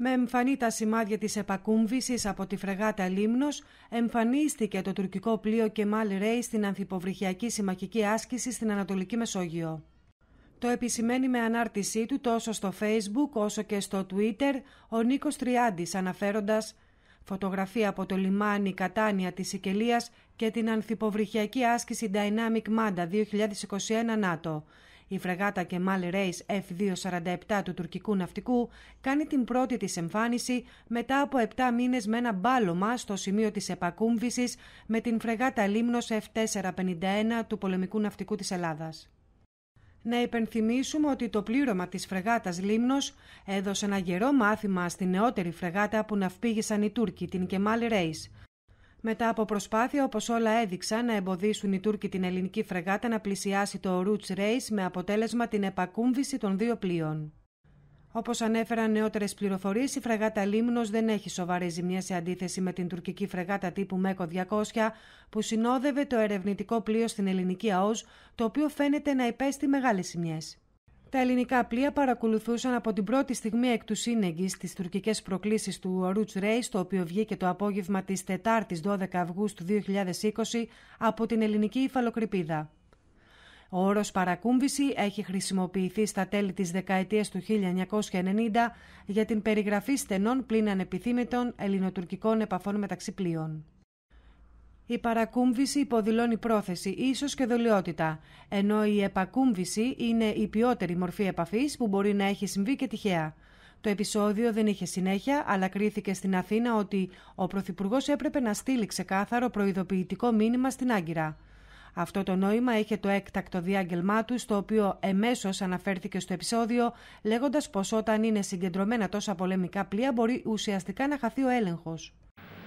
Με εμφανή τα σημάδια της επακούμβησης από τη φρεγάτα Λίμνος, εμφανίστηκε το τουρκικό πλοίο Κεμάλ Ρέι στην ανθιποβρυχιακή συμμαχική άσκηση στην Ανατολική Μεσόγειο. Το επισημαίνει με ανάρτησή του τόσο στο Facebook όσο και στο Twitter ο Νίκος Τριάντης αναφέροντας «Φωτογραφία από το λιμάνι Κατάνια της Σικελίας και την ανθιποβρυχιακή άσκηση Dynamic Manda 2021 NATO. Η φρεγάτα Kemal Reis F247 του τουρκικού ναυτικού κάνει την πρώτη της εμφάνιση μετά από 7 μήνες με ένα μπάλωμα στο σημείο της επακούμβησης με την φρεγάτα Λίμνος F451 του πολεμικού ναυτικού της Ελλάδας. Να υπενθυμίσουμε ότι το πλήρωμα της φρεγάτας Λίμνος έδωσε ένα γερό μάθημα στη νεότερη φρεγάτα που ναυπήγησαν οι Τούρκοι, την Kemal Reis. Μετά από προσπάθεια, όπως όλα έδειξαν, να εμποδίσουν οι Τούρκοι την ελληνική φρεγάτα να πλησιάσει το Ρούτς Race με αποτέλεσμα την επακούμβηση των δύο πλοίων. Όπως ανέφεραν νεότερες πληροφορίες, η φρεγάτα Λίμνος δεν έχει σοβαρή ζημιέ σε αντίθεση με την τουρκική φρεγάτα τύπου ΜΕΚΟ 200 που συνόδευε το ερευνητικό πλοίο στην ελληνική ΑΟΣ, το οποίο φαίνεται να υπέστη μεγάλες ζημιές. Τα ελληνικά πλοία παρακολουθούσαν από την πρώτη στιγμή εκ του σύνεγγυ τις τουρκικές προκλήσεις του Ρουτ Ρέις, το οποίο βγήκε το απόγευμα της 4η 12 Αυγούστου 2020 από την ελληνική υφαλοκρηπίδα. Ο όρος παρακούμβηση έχει χρησιμοποιηθεί στα τέλη της δεκαετίας του 1990 για την περιγραφή στενών πλην ανεπιθύμητων ελληνοτουρκικών επαφών μεταξύ πλοίων. Η παρακούμβηση υποδηλώνει πρόθεση, ίσως και δολιότητα, ενώ η επακούμβηση είναι η ποιότερη μορφή επαφής που μπορεί να έχει συμβεί και τυχαία. Το επεισόδιο δεν είχε συνέχεια, αλλά κρίθηκε στην Αθήνα ότι ο Πρωθυπουργός έπρεπε να στείλει ξεκάθαρο προειδοποιητικό μήνυμα στην Άγκυρα. Αυτό το νόημα είχε το έκτακτο διάγγελμά του, στο οποίο εμέσως αναφέρθηκε στο επεισόδιο, λέγοντας πως όταν είναι συγκεντρωμένα τόσα πολεμικά πλοία μπορεί ουσιαστικά να χαθεί ο έλεγχος.